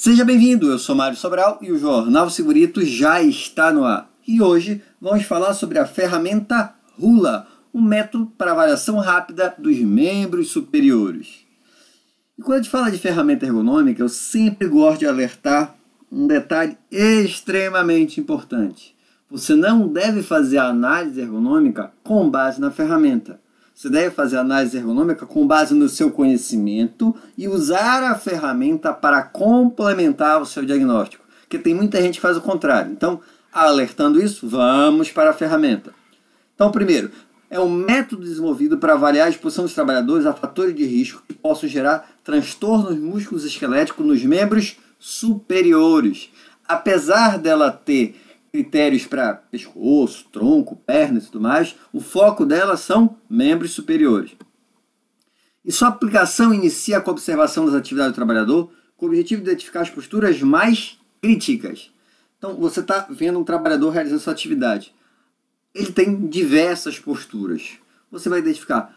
Seja bem-vindo, eu sou Mário Sobral e o Jornal Segurito já está no ar. E hoje vamos falar sobre a ferramenta Rula, um método para avaliação rápida dos membros superiores. E quando a gente fala de ferramenta ergonômica, eu sempre gosto de alertar um detalhe extremamente importante. Você não deve fazer a análise ergonômica com base na ferramenta. Você deve fazer análise ergonômica com base no seu conhecimento e usar a ferramenta para complementar o seu diagnóstico. Porque tem muita gente que faz o contrário. Então, alertando isso, vamos para a ferramenta. Então, primeiro, é um método desenvolvido para avaliar a exposição dos trabalhadores a fatores de risco que possam gerar transtornos músculos esqueléticos nos membros superiores. Apesar dela ter critérios para pescoço, tronco, pernas e tudo mais, o foco dela são membros superiores. E sua aplicação inicia com a observação das atividades do trabalhador, com o objetivo de identificar as posturas mais críticas. Então, você está vendo um trabalhador realizando sua atividade. Ele tem diversas posturas. Você vai identificar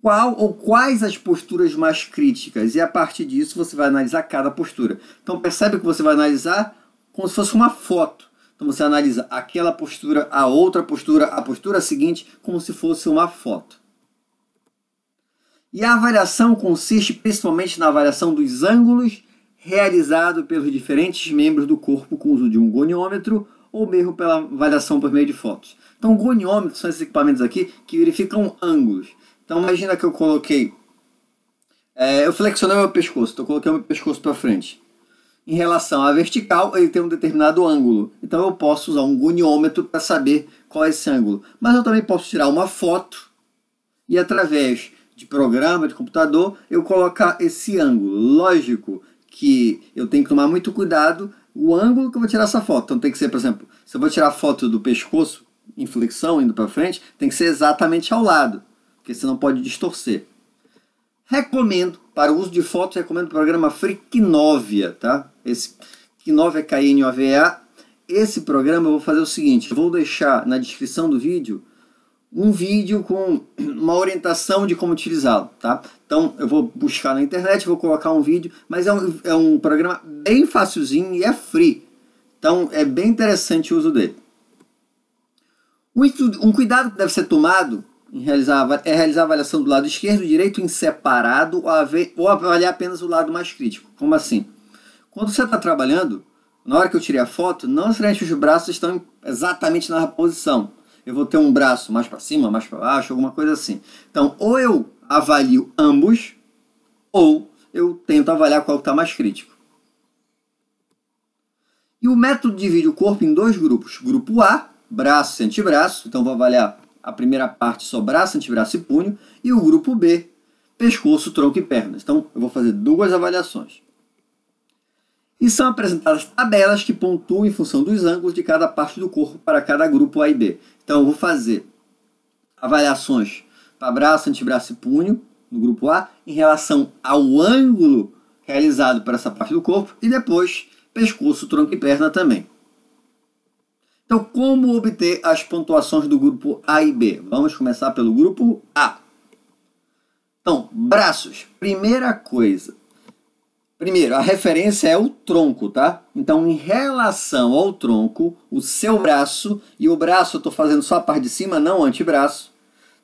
qual ou quais as posturas mais críticas, e a partir disso você vai analisar cada postura. Então, percebe que você vai analisar como se fosse uma foto. Então você analisa aquela postura, a outra postura, a postura seguinte, como se fosse uma foto. E a avaliação consiste principalmente na avaliação dos ângulos realizado pelos diferentes membros do corpo com o uso de um goniômetro ou mesmo pela avaliação por meio de fotos. Então, goniômetros são esses equipamentos aqui que verificam ângulos. Então, imagina que eu coloquei, é, eu flexionei meu pescoço, então eu coloquei meu pescoço para frente em relação à vertical, ele tem um determinado ângulo. Então eu posso usar um goniômetro para saber qual é esse ângulo. Mas eu também posso tirar uma foto e através de programa, de computador, eu colocar esse ângulo. Lógico que eu tenho que tomar muito cuidado o ângulo que eu vou tirar essa foto. Então tem que ser, por exemplo, se eu vou tirar foto do pescoço, inflexão, indo para frente, tem que ser exatamente ao lado, porque você não pode distorcer. Recomendo, para o uso de fotos, recomendo o programa Free Kinovia, tá? Esse Kinovia K-N-O-V-A. Esse programa eu vou fazer o seguinte, vou deixar na descrição do vídeo um vídeo com uma orientação de como utilizá-lo, tá? Então eu vou buscar na internet, vou colocar um vídeo, mas é um, é um programa bem facilzinho e é free. Então é bem interessante o uso dele. Um, um cuidado que deve ser tomado realizar, é realizar a avaliação do lado esquerdo e direito em separado ou avaliar apenas o lado mais crítico. Como assim? Quando você está trabalhando, na hora que eu tirei a foto, não necessariamente os braços estão exatamente na posição. Eu vou ter um braço mais para cima, mais para baixo, alguma coisa assim. Então, ou eu avalio ambos, ou eu tento avaliar qual está mais crítico. E o método divide o corpo em dois grupos. Grupo A, braço e antebraço. Então, vou avaliar a primeira parte só braço, antebraço e punho, e o grupo B, pescoço, tronco e pernas. Então, eu vou fazer duas avaliações. E são apresentadas tabelas que pontuam em função dos ângulos de cada parte do corpo para cada grupo A e B. Então, eu vou fazer avaliações para braço, antebraço e punho, no grupo A, em relação ao ângulo realizado para essa parte do corpo, e depois pescoço, tronco e perna também. Então, como obter as pontuações do grupo A e B? Vamos começar pelo grupo A. Então, braços. Primeira coisa. Primeiro, a referência é o tronco, tá? Então, em relação ao tronco, o seu braço, e o braço eu estou fazendo só a parte de cima, não o antebraço.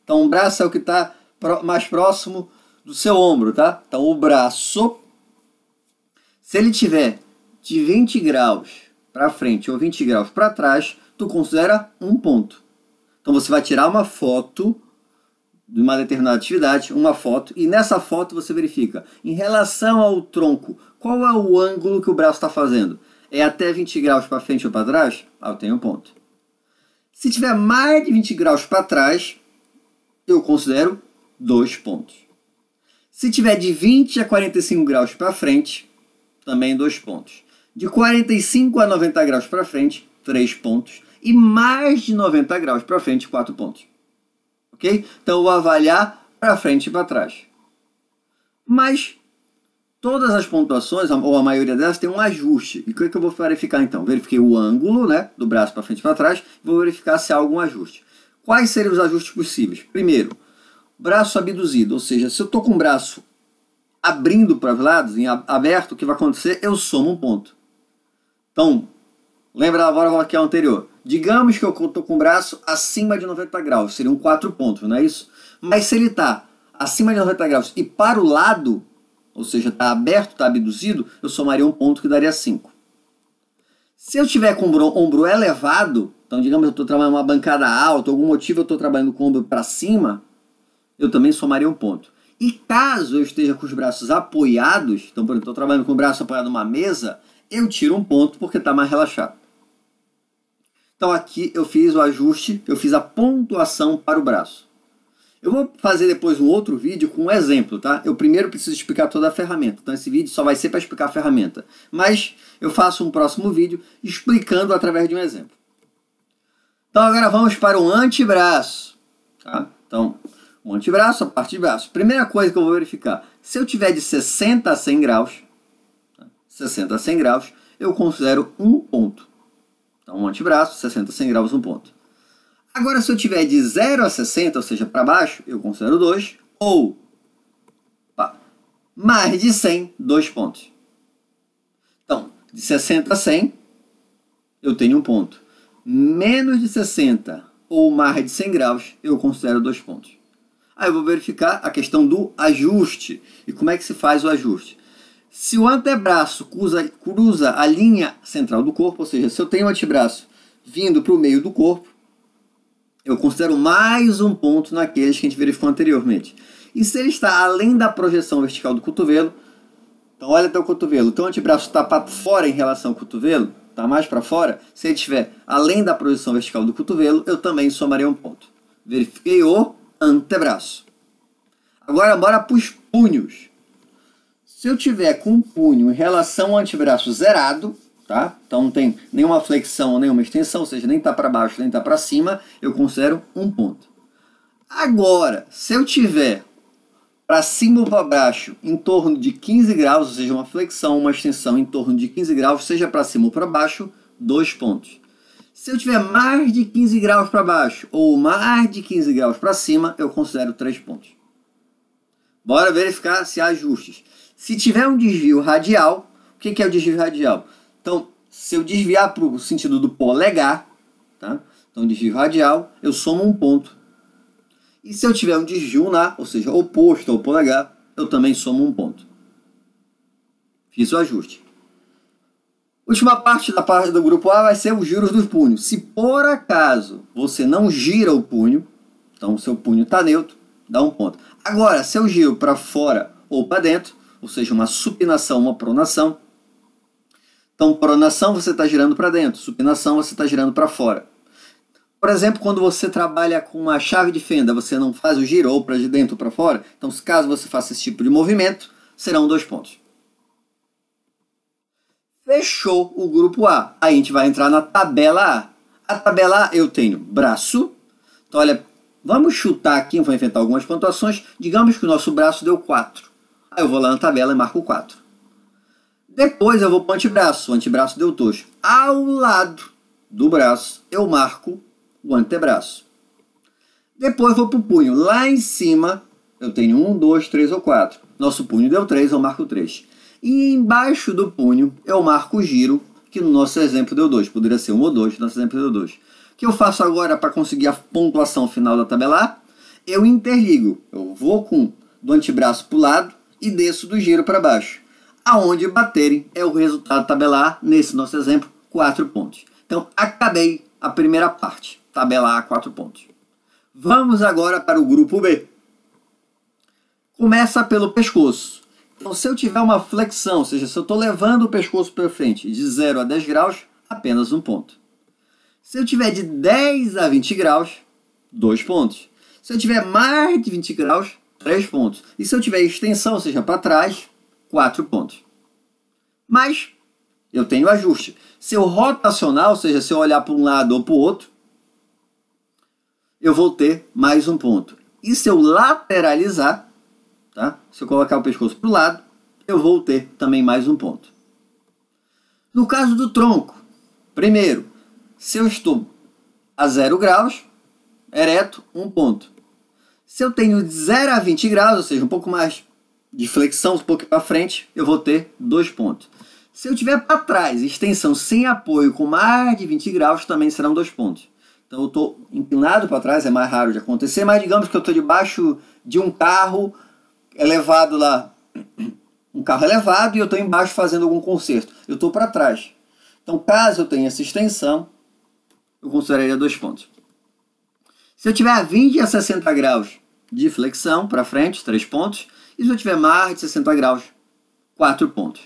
Então, o braço é o que está mais próximo do seu ombro, tá? Então, o braço, se ele tiver de 20 graus para frente ou 20 graus para trás, tu considera um ponto. Então você vai tirar uma foto de uma determinada atividade, uma foto, e nessa foto você verifica em relação ao tronco, qual é o ângulo que o braço está fazendo? É até 20 graus para frente ou para trás? Ah, eu tenho um ponto. Se tiver mais de 20 graus para trás, eu considero dois pontos. Se tiver de 20 a 45 graus para frente, também dois pontos. De 45 a 90 graus para frente, 3 pontos. E mais de 90 graus para frente, 4 pontos. Ok? Então, vou avaliar para frente e para trás. Mas todas as pontuações, ou a maioria delas, tem um ajuste. E o que, é que eu vou verificar então? Verifiquei o ângulo né, do braço para frente e para trás, vou verificar se há algum ajuste. Quais seriam os ajustes possíveis? Primeiro, braço abduzido, ou seja, se eu estou com o braço abrindo para os lados, em aberto, o que vai acontecer? Eu somo um ponto. Então, lembra agora qual que é anterior. Digamos que eu estou com o braço acima de 90 graus, seriam quatro pontos, não é isso? Mas se ele está acima de 90 graus e para o lado, ou seja, está aberto, está abduzido, eu somaria um ponto que daria 5. Se eu tiver com o ombro elevado, então digamos que eu estou trabalhando uma bancada alta, algum motivo eu estou trabalhando com o ombro para cima, eu também somaria um ponto. E caso eu esteja com os braços apoiados, então por exemplo, estou trabalhando com o braço apoiado numa mesa, eu tiro um ponto porque está mais relaxado. Então aqui eu fiz o ajuste, eu fiz a pontuação para o braço. Eu vou fazer depois um outro vídeo com um exemplo, tá? Eu primeiro preciso explicar toda a ferramenta, então esse vídeo só vai ser para explicar a ferramenta. Mas eu faço um próximo vídeo explicando através de um exemplo. Então agora vamos para o antebraço, tá? Então, o antebraço, a parte de braço. Primeira coisa que eu vou verificar, se eu tiver de 60 a 100 graus, 60 a 100 graus, eu considero um ponto. Então, um antebraço, 60 a 100 graus, um ponto. Agora, se eu tiver de 0 a 60, ou seja, para baixo, eu considero dois ou pá, mais de 100, dois pontos. Então, de 60 a 100, eu tenho um ponto. Menos de 60 ou mais de 100 graus, eu considero dois pontos. Aí eu vou verificar a questão do ajuste. E como é que se faz o ajuste? Se o antebraço cruza, cruza a linha central do corpo, ou seja, se eu tenho o antebraço vindo para o meio do corpo, eu considero mais um ponto naqueles que a gente verificou anteriormente. E se ele está além da projeção vertical do cotovelo, então olha até o cotovelo. Então o antebraço está para fora em relação ao cotovelo, está mais para fora. Se ele estiver além da projeção vertical do cotovelo, eu também somarei um ponto. Verifiquei o antebraço. Agora bora para os punhos. Se eu tiver com o punho em relação ao antebraço zerado, tá? Então não tem nenhuma flexão, nenhuma extensão, ou seja, nem tá para baixo, nem tá para cima, eu considero um ponto. Agora, se eu tiver para cima ou para baixo em torno de 15 graus, ou seja, uma flexão, uma extensão em torno de 15 graus, seja para cima ou para baixo, dois pontos. Se eu tiver mais de 15 graus para baixo ou mais de 15 graus para cima, eu considero três pontos. Bora verificar se há ajustes. Se tiver um desvio radial, o que, é o desvio radial? Então, se eu desviar para o sentido do polegar, tá? então desvio radial, eu somo um ponto. E se eu tiver um desvio na, ou seja, oposto ao polegar, eu também somo um ponto. Fiz o ajuste. Última parte da parte do grupo A vai ser os giros dos punhos. Se por acaso você não gira o punho, então seu punho está neutro, dá um ponto. Agora, se eu giro para fora ou para dentro, ou seja, uma supinação, uma pronação. Então, pronação você está girando para dentro, supinação você está girando para fora. Por exemplo, quando você trabalha com uma chave de fenda, você não faz o giro ou para de dentro ou para fora. Então, caso você faça esse tipo de movimento, serão dois pontos. Fechou o grupo A. Aí a gente vai entrar na tabela A. A tabela A eu tenho braço. Então, olha, vamos chutar aqui, vou inventar algumas pontuações. Digamos que o nosso braço deu 4. Aí eu vou lá na tabela e marco 4. Depois eu vou para o antebraço. O antebraço deu tocho. Ao lado do braço, eu marco o antebraço. Depois eu vou para o punho. Lá em cima, eu tenho 1, 2, 3 ou 4. Nosso punho deu 3, eu marco 3. E embaixo do punho, eu marco o giro, que no nosso exemplo deu 2. Poderia ser 1 ou 2, no nosso exemplo deu 2. O que eu faço agora para conseguir a pontuação final da tabela? Eu interligo. Eu vou com do antebraço para o lado, e desço do giro para baixo. Aonde baterem é o resultado tabelar, nesse nosso exemplo, 4 pontos. Então, acabei a primeira parte, tabelar a 4 pontos. Vamos agora para o grupo B. Começa pelo pescoço. Então, se eu tiver uma flexão, ou seja, se eu estou levando o pescoço para frente de 0 a 10 graus, apenas um ponto. Se eu tiver de 10 a 20 graus, dois pontos. Se eu tiver mais de 20 graus, 3 pontos. E se eu tiver extensão, ou seja, para trás, 4 pontos. Mas eu tenho ajuste. Se eu rotacionar, ou seja, se eu olhar para um lado ou para o outro, eu vou ter mais um ponto. E se eu lateralizar, tá? se eu colocar o pescoço para o lado, eu vou ter também mais um ponto. No caso do tronco, primeiro, se eu estou a zero graus, ereto, um ponto. Se eu tenho de 0 a 20 graus, ou seja, um pouco mais de flexão, um pouco para frente, eu vou ter dois pontos. Se eu tiver para trás, extensão sem apoio com mais de 20 graus, também serão dois pontos. Então eu estou inclinado para trás, é mais raro de acontecer, mas digamos que eu estou debaixo de um carro elevado lá, um carro elevado, e eu estou embaixo fazendo algum conserto. Eu estou para trás. Então, caso eu tenha essa extensão, eu consideraria dois pontos. Se eu tiver a 20 a 60 graus de flexão para frente, 3 pontos. E se eu tiver mais de 60 graus, 4 pontos.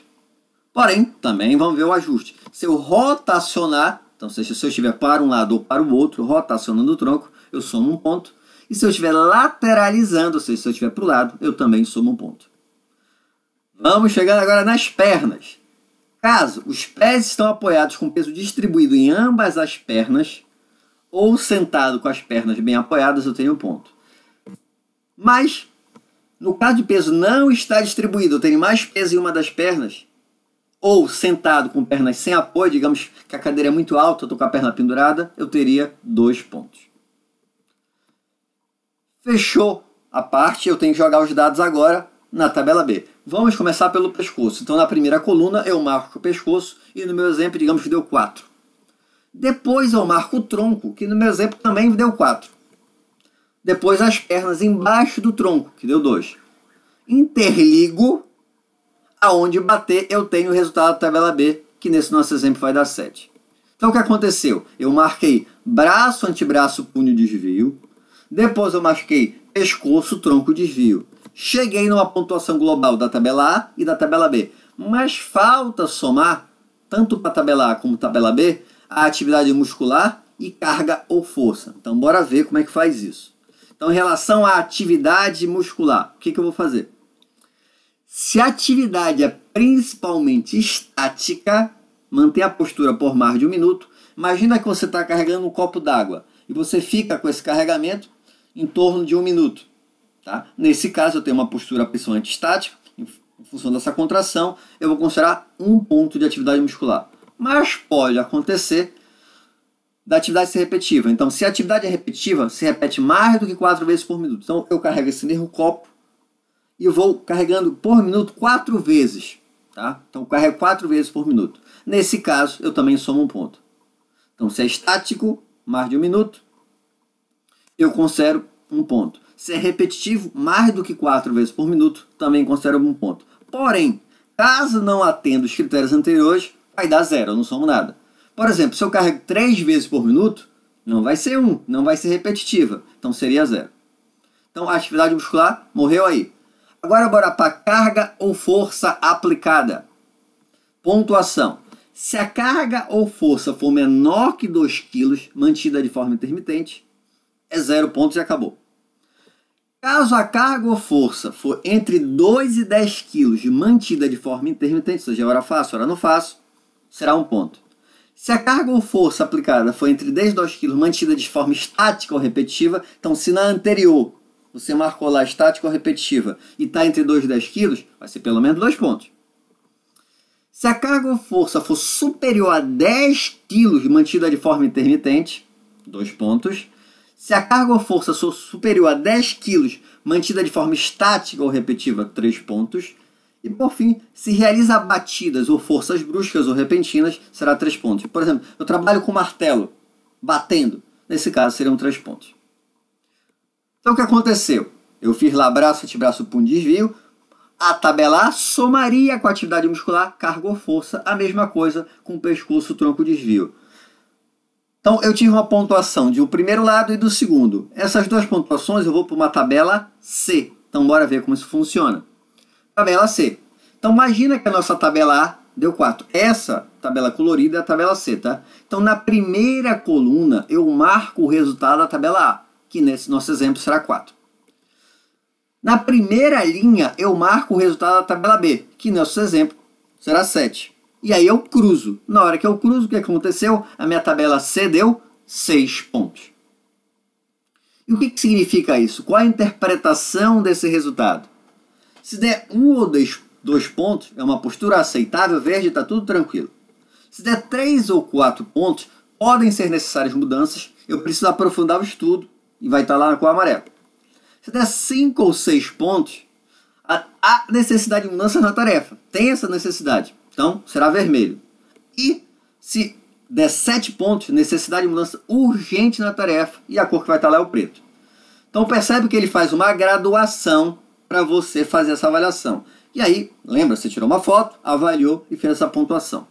Porém, também vamos ver o ajuste. Se eu rotacionar, então se eu estiver para um lado ou para o outro, rotacionando o tronco, eu somo um ponto. E se eu estiver lateralizando, ou seja, se eu estiver para o lado, eu também somo um ponto. Vamos chegando agora nas pernas. Caso os pés estão apoiados com peso distribuído em ambas as pernas, ou sentado com as pernas bem apoiadas, eu tenho um ponto. Mas, no caso de peso não estar distribuído, eu tenho mais peso em uma das pernas, ou sentado com pernas sem apoio, digamos que a cadeira é muito alta, eu estou com a perna pendurada, eu teria dois pontos. Fechou a parte, eu tenho que jogar os dados agora na tabela B. Vamos começar pelo pescoço. Então, na primeira coluna, eu marco o pescoço e no meu exemplo, digamos que deu 4. Depois eu marco o tronco, que no meu exemplo também deu 4 depois as pernas embaixo do tronco, que deu 2. Interligo, aonde bater eu tenho o resultado da tabela B, que nesse nosso exemplo vai dar 7. Então o que aconteceu? Eu marquei braço, antebraço, punho, desvio. Depois eu marquei pescoço, tronco, desvio. Cheguei numa pontuação global da tabela A e da tabela B. Mas falta somar, tanto para a tabela A como tabela B, a atividade muscular e carga ou força. Então bora ver como é que faz isso. Então, em relação à atividade muscular, o que, que eu vou fazer? Se a atividade é principalmente estática, manter a postura por mais de um minuto. Imagina que você está carregando um copo d'água e você fica com esse carregamento em torno de um minuto. Tá? Nesse caso, eu tenho uma postura principalmente estática, em função dessa contração, eu vou considerar um ponto de atividade muscular. Mas pode acontecer da atividade ser repetitiva. Então, se a atividade é repetitiva, se repete mais do que quatro vezes por minuto. Então, eu carrego esse mesmo copo e vou carregando por minuto quatro vezes. Tá? Então, carrego quatro vezes por minuto. Nesse caso, eu também somo um ponto. Então, se é estático, mais de um minuto, eu considero um ponto. Se é repetitivo, mais do que quatro vezes por minuto, também considero um ponto. Porém, caso não atenda os critérios anteriores, vai dar zero, eu não somo nada. Por exemplo, se eu carrego três vezes por minuto, não vai ser um, não vai ser repetitiva. Então seria zero. Então a atividade muscular morreu aí. Agora bora para carga ou força aplicada. Pontuação. Se a carga ou força for menor que 2 kg, mantida de forma intermitente, é zero pontos e acabou. Caso a carga ou força for entre 2 e 10 kg, mantida de forma intermitente, ou seja hora faço, hora não faço, será um ponto. Se a carga ou força aplicada for entre 10 e 2 kg mantida de forma estática ou repetitiva, então se na anterior você marcou lá estática ou repetitiva e está entre 2 e 10 kg, vai ser pelo menos 2 pontos. Se a carga ou força for superior a 10 kg mantida de forma intermitente, 2 pontos. Se a carga ou força for superior a 10 kg mantida de forma estática ou repetitiva, 3 pontos. E por fim, se realiza batidas ou forças bruscas ou repentinas, será 3 pontos. Por exemplo, eu trabalho com martelo, batendo. Nesse caso, seriam 3 pontos. Então, o que aconteceu? Eu fiz lá braço, antebraço, punho, desvio. A A somaria com a atividade muscular, cargo ou força. A mesma coisa com pescoço, tronco, desvio. Então, eu tive uma pontuação de um primeiro lado e do segundo. Essas duas pontuações eu vou para uma tabela C. Então, bora ver como isso funciona tabela C. Então imagina que a nossa tabela A deu 4. Essa tabela colorida é a tabela C, tá? Então na primeira coluna eu marco o resultado da tabela A, que nesse nosso exemplo será 4. Na primeira linha eu marco o resultado da tabela B, que nesse exemplo será 7. E aí eu cruzo. Na hora que eu cruzo, o que aconteceu? A minha tabela C deu 6 pontos. E o que, que significa isso? Qual a interpretação desse resultado? Se der um ou dois, dois pontos, é uma postura aceitável, verde, está tudo tranquilo. Se der três ou quatro pontos, podem ser necessárias mudanças, eu preciso aprofundar o estudo e vai estar tá lá com a amarelo. Se der cinco ou seis pontos, há necessidade de mudança na tarefa. Tem essa necessidade. Então, será vermelho. E se der sete pontos, necessidade de mudança urgente na tarefa. E a cor que vai estar tá lá é o preto. Então, percebe que ele faz uma graduação para você fazer essa avaliação. E aí, lembra, você tirou uma foto, avaliou e fez essa pontuação.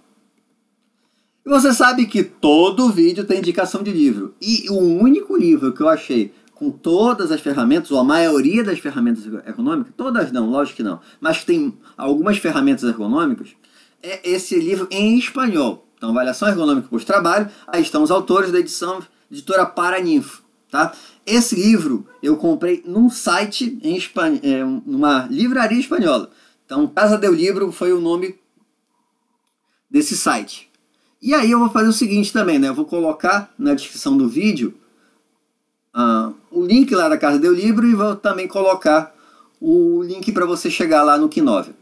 E você sabe que todo vídeo tem indicação de livro. E o único livro que eu achei com todas as ferramentas, ou a maioria das ferramentas econômicas, todas não, lógico que não, mas tem algumas ferramentas econômicas, é esse livro em espanhol. Então, Avaliação Ergonômica por Trabalho, aí estão os autores da edição editora Paraninfo. Tá? Esse livro eu comprei num site em Espanha, é, numa livraria espanhola. Então, Casa del Livro foi o nome desse site. E aí eu vou fazer o seguinte também, né? Eu vou colocar na descrição do vídeo uh, o link lá da Casa del Livro e vou também colocar o link para você chegar lá no Kinovel.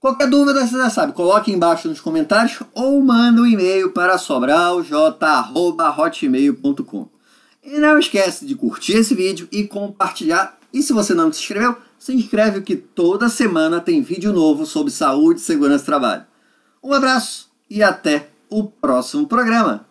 Qualquer dúvida você já sabe, coloque embaixo nos comentários ou manda um e-mail para sobralj.hotmail.com. E não esquece de curtir esse vídeo e compartilhar. E se você não se inscreveu, se inscreve que toda semana tem vídeo novo sobre saúde, segurança e trabalho. Um abraço e até o próximo programa.